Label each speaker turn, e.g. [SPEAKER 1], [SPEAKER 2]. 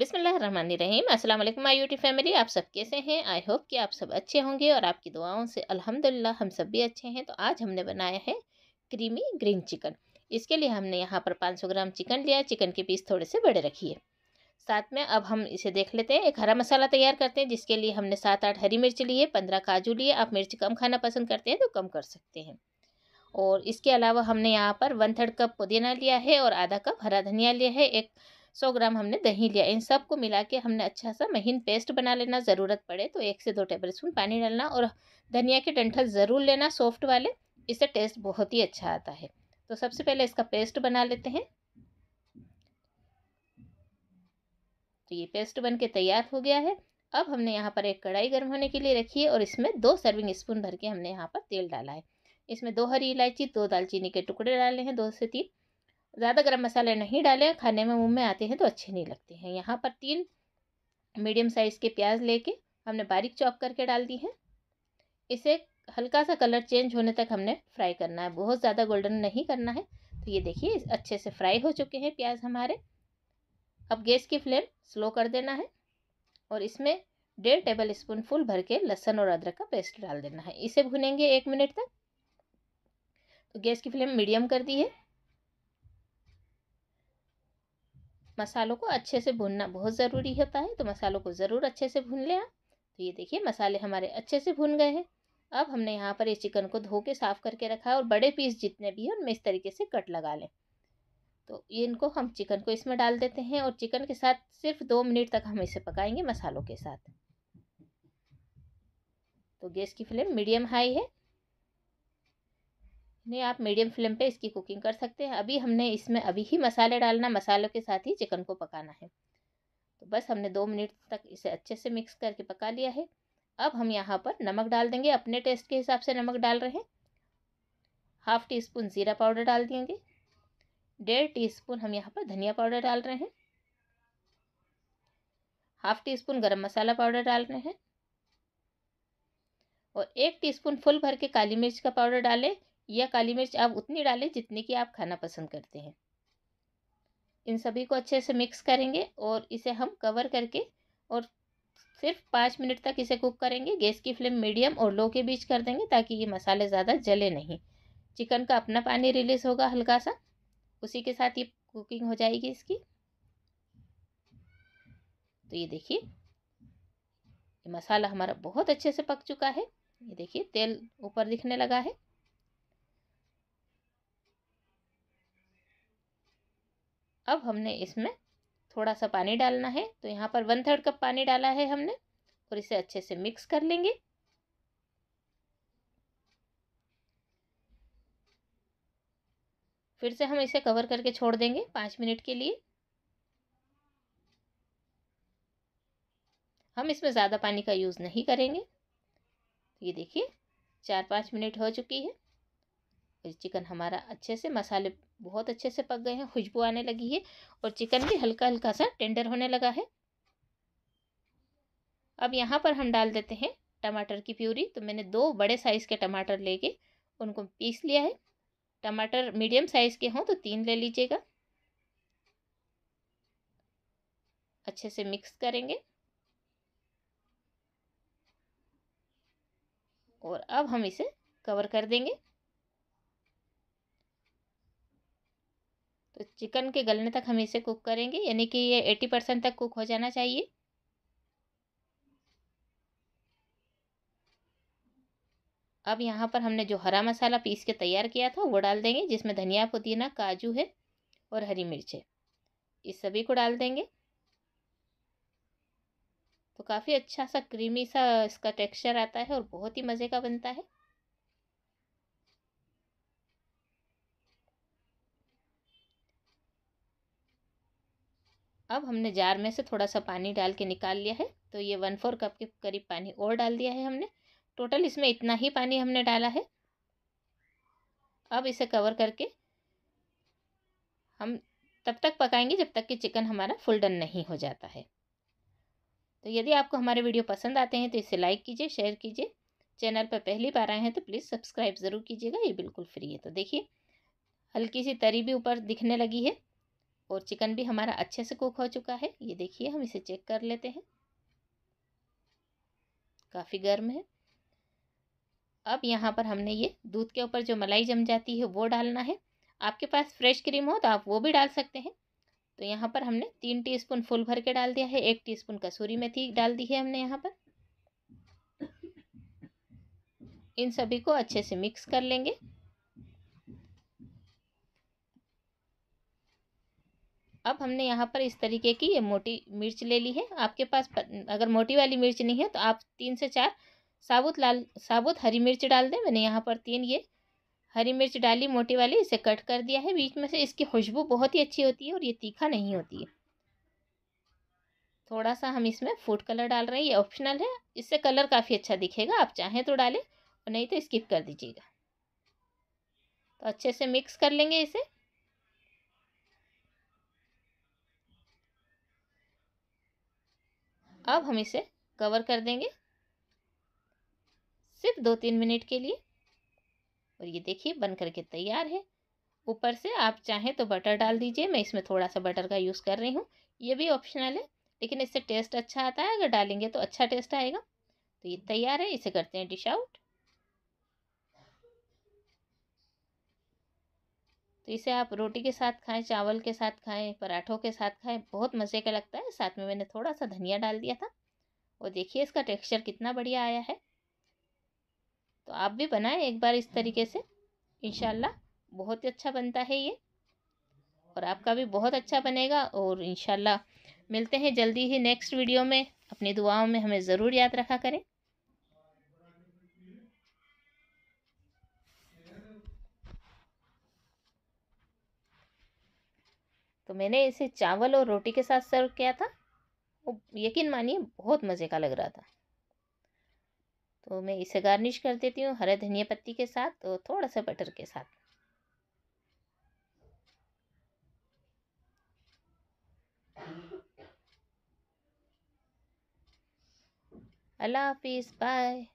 [SPEAKER 1] बिसमीम अस्सलाम वालेकुम माय यूट्यूब फैमिली आप सब कैसे हैं आई होप कि आप सब अच्छे होंगे और आपकी दुआओं से अल्हम्दुलिल्लाह हम सब भी अच्छे हैं तो आज हमने बनाया है क्रीमी ग्रीन चिकन इसके लिए हमने यहाँ पर 500 ग्राम चिकन लिया चिकन के पीस थोड़े से बड़े रखिए साथ में अब हम इसे देख लेते हैं एक हरा मसाला तैयार करते हैं जिसके लिए हमने सात आठ हरी मिर्च लिए पंद्रह काजू लिए आप मिर्च कम खाना पसंद करते हैं तो कम कर सकते हैं और इसके अलावा हमने यहाँ पर वन थर्ड कप पुदीना लिया है और आधा कप हरा धनिया लिया है एक सौ ग्राम हमने दही लिया इन सब को मिला के हमने अच्छा सा महीन पेस्ट बना लेना ज़रूरत पड़े तो एक से दो टेबल स्पून पानी डालना और धनिया के डंठल ज़रूर लेना सॉफ्ट वाले इससे टेस्ट बहुत ही अच्छा आता है तो सबसे पहले इसका पेस्ट बना लेते हैं तो ये पेस्ट बन के तैयार हो गया है अब हमने यहाँ पर एक कढ़ाई गर्म होने के लिए रखी है और इसमें दो सर्विंग स्पून भर के हमने यहाँ पर तेल डाला है इसमें दो हरी इलायची दो दालचीनी के टुकड़े डाले हैं दो से तीन ज़्यादा गर्म मसाले नहीं डालें खाने में मुँह में आते हैं तो अच्छे नहीं लगते हैं यहाँ पर तीन मीडियम साइज़ के प्याज लेके हमने बारीक चॉप करके डाल दी है इसे हल्का सा कलर चेंज होने तक हमने फ्राई करना है बहुत ज़्यादा गोल्डन नहीं करना है तो ये देखिए अच्छे से फ्राई हो चुके हैं प्याज हमारे अब गैस की फ्लेम स्लो कर देना है और इसमें डेढ़ टेबल स्पून फुल भर के लहसन और अदरक का पेस्ट डाल देना है इसे भुनेंगे एक मिनट तक तो गैस की फ्लेम मीडियम कर दी है मसालों को अच्छे से भूनना बहुत ज़रूरी होता है तो मसालों को ज़रूर अच्छे से भून लें आप तो ये देखिए मसाले हमारे अच्छे से भून गए हैं अब हमने यहाँ पर ये चिकन को धो के साफ़ करके रखा है और बड़े पीस जितने भी हैं उनमें इस तरीके से कट लगा लें तो ये इनको हम चिकन को इसमें डाल देते हैं और चिकन के साथ सिर्फ दो मिनट तक हम इसे पकाएंगे मसालों के साथ तो गैस की फ्लेम मीडियम हाई है नहीं आप मीडियम फ्लेम पे इसकी कुकिंग कर सकते हैं अभी हमने इसमें अभी ही मसाले डालना मसालों के साथ ही चिकन को पकाना है तो बस हमने दो मिनट तक इसे अच्छे से मिक्स करके पका लिया है अब हम यहाँ पर नमक डाल देंगे अपने टेस्ट के हिसाब से नमक डाल रहे हैं हाफ टी स्पून ज़ीरा पाउडर डाल देंगे डेढ़ टी स्पून हम यहाँ पर धनिया पाउडर डाल रहे हैं हाफ टी स्पून गरम मसाला पाउडर डाल रहे हैं और एक टीस्पून फुल भर के काली मिर्च का पाउडर डालें या काली मिर्च आप उतनी डालें जितनी कि आप खाना पसंद करते हैं इन सभी को अच्छे से मिक्स करेंगे और इसे हम कवर करके और सिर्फ पाँच मिनट तक इसे कुक करेंगे गैस की फ्लेम मीडियम और लो के बीच कर देंगे ताकि ये मसाले ज़्यादा जले नहीं चिकन का अपना पानी रिलीज़ होगा हल्का सा उसी के साथ ये कुकिंग हो जाएगी इसकी तो ये देखिए ये मसाला हमारा बहुत अच्छे से पक चुका है ये देखिए तेल ऊपर दिखने लगा है अब हमने इसमें थोड़ा सा पानी डालना है तो यहाँ पर वन थर्ड कप पानी डाला है हमने और इसे अच्छे से मिक्स कर लेंगे फिर से हम इसे कवर करके छोड़ देंगे पाँच मिनट के लिए हम इसमें ज़्यादा पानी का यूज़ नहीं करेंगे ये देखिए चार पाँच मिनट हो चुकी है और चिकन हमारा अच्छे से मसाले बहुत अच्छे से पक गए हैं खुशबू आने लगी है और चिकन भी हल्का हल्का सा टेंडर होने लगा है अब यहाँ पर हम डाल देते हैं टमाटर की प्यूरी तो मैंने दो बड़े साइज़ के टमाटर लेके उनको पीस लिया है टमाटर मीडियम साइज़ के हों तो तीन ले लीजिएगा अच्छे से मिक्स करेंगे और अब हम इसे कवर कर देंगे चिकन के गलने तक हम इसे कुक करेंगे यानी कि ये एटी परसेंट तक कुक हो जाना चाहिए अब यहाँ पर हमने जो हरा मसाला पीस के तैयार किया था वो डाल देंगे जिसमें धनिया पुदीना काजू है और हरी मिर्च है इस सभी को डाल देंगे तो काफ़ी अच्छा सा क्रीमी सा इसका टेक्सचर आता है और बहुत ही मज़े का बनता है अब हमने जार में से थोड़ा सा पानी डाल के निकाल लिया है तो ये वन फोर कप के करीब पानी और डाल दिया है हमने टोटल इसमें इतना ही पानी हमने डाला है अब इसे कवर करके हम तब तक पकाएंगे जब तक कि चिकन हमारा फुल डन नहीं हो जाता है तो यदि आपको हमारे वीडियो पसंद आते हैं तो इसे लाइक कीजिए शेयर कीजिए चैनल पर पहली बार आए हैं तो प्लीज़ सब्सक्राइब ज़रूर कीजिएगा ये बिल्कुल फ्री है तो देखिए हल्की सी तरी भी ऊपर दिखने लगी है और चिकन भी हमारा अच्छे से कुक हो चुका है ये देखिए हम इसे चेक कर लेते हैं काफ़ी गर्म है अब यहाँ पर हमने ये दूध के ऊपर जो मलाई जम जाती है वो डालना है आपके पास फ्रेश क्रीम हो तो आप वो भी डाल सकते हैं तो यहाँ पर हमने तीन टीस्पून फुल भर के डाल दिया है एक टीस्पून कसूरी मेथी डाल दी है हमने यहाँ पर इन सभी को अच्छे से मिक्स कर लेंगे अब हमने यहाँ पर इस तरीके की ये मोटी मिर्च ले ली है आपके पास अगर मोटी वाली मिर्च नहीं है तो आप तीन से चार साबुत लाल साबुत हरी मिर्च डाल दें मैंने यहाँ पर तीन ये हरी मिर्च डाली मोटी वाली इसे कट कर दिया है बीच में से इसकी खुशबू बहुत ही अच्छी होती है और ये तीखा नहीं होती है थोड़ा सा हम इसमें फूड कलर डाल रहे हैं ये ऑप्शनल है इससे कलर काफ़ी अच्छा दिखेगा आप चाहें तो डालें और नहीं तो स्किप कर दीजिएगा तो अच्छे से मिक्स कर लेंगे इसे अब हम इसे कवर कर देंगे सिर्फ दो तीन मिनट के लिए और ये देखिए बन करके तैयार है ऊपर से आप चाहें तो बटर डाल दीजिए मैं इसमें थोड़ा सा बटर का यूज़ कर रही हूँ ये भी ऑप्शनल है लेकिन इससे टेस्ट अच्छा आता है अगर डालेंगे तो अच्छा टेस्ट आएगा तो ये तैयार है इसे करते हैं डिश आउट तो इसे आप रोटी के साथ खाएं चावल के साथ खाएं पराठों के साथ खाएं बहुत मज़े का लगता है साथ में मैंने थोड़ा सा धनिया डाल दिया था और देखिए इसका टेक्सचर कितना बढ़िया आया है तो आप भी बनाएं एक बार इस तरीके से इन बहुत ही अच्छा बनता है ये और आपका भी बहुत अच्छा बनेगा और इन मिलते हैं जल्दी ही नेक्स्ट वीडियो में अपनी दुआओं में हमें ज़रूर याद रखा करें तो मैंने इसे चावल और रोटी के साथ सर्व किया था वो यकीन मानिए बहुत मज़े का लग रहा था तो मैं इसे गार्निश कर देती हूँ हरे धनिया पत्ती के साथ और थोड़ा सा बटर के साथ अल्लाह हाफिज़ बाय